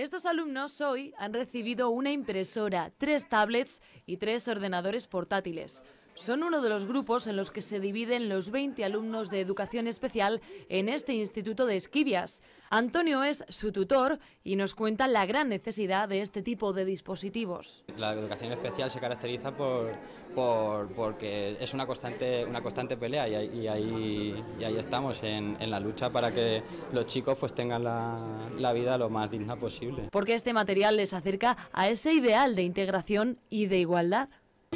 Estos alumnos hoy han recibido una impresora, tres tablets y tres ordenadores portátiles. Son uno de los grupos en los que se dividen los 20 alumnos de educación especial en este instituto de Esquivias. Antonio es su tutor y nos cuenta la gran necesidad de este tipo de dispositivos. La educación especial se caracteriza por, porque es una constante, una constante pelea y, ahí, ahí estamos en, la lucha para que los chicos pues tengan la, la vida lo más digna posible. Porque este material les acerca a ese ideal de integración y de igualdad.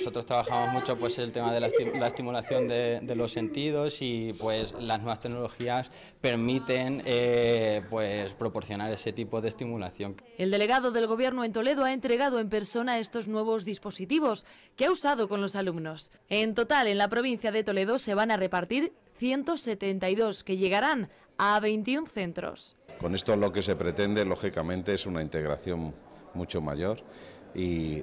Nosotros trabajamos mucho pues el tema de la, estimulación de, los sentidos y pues las nuevas tecnologías permiten eh, pues proporcionar ese tipo de estimulación. El delegado del gobierno en Toledo ha entregado en persona estos nuevos dispositivos que ha usado con los alumnos. En total en la provincia de Toledo se van a repartir 172 que llegarán a 21 centros. Con esto lo que se pretende lógicamente es una integración mucho mayor y,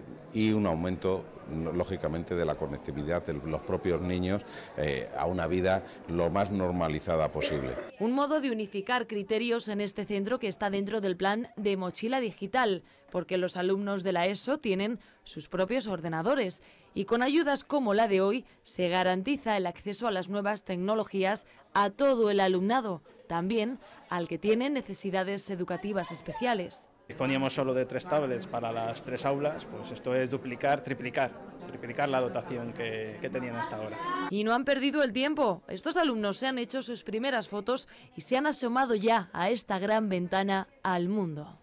un aumento lógicamente de la conectividad de los propios niños eh, a una vida lo más normalizada posible. Un modo de unificar criterios en este centro que está dentro del plan de mochila digital, porque los alumnos de la ESO tienen sus propios ordenadores y con ayudas como la de hoy se garantiza el acceso a las nuevas tecnologías a todo el alumnado, también al que tiene necesidades educativas especiales. Disponíamos solo de tres tablets para las tres aulas, pues esto es duplicar, triplicar, triplicar la dotación que, que, tenían hasta ahora. Y no han perdido el tiempo. Estos alumnos se han hecho sus primeras fotos y se han asomado ya a esta gran ventana al mundo.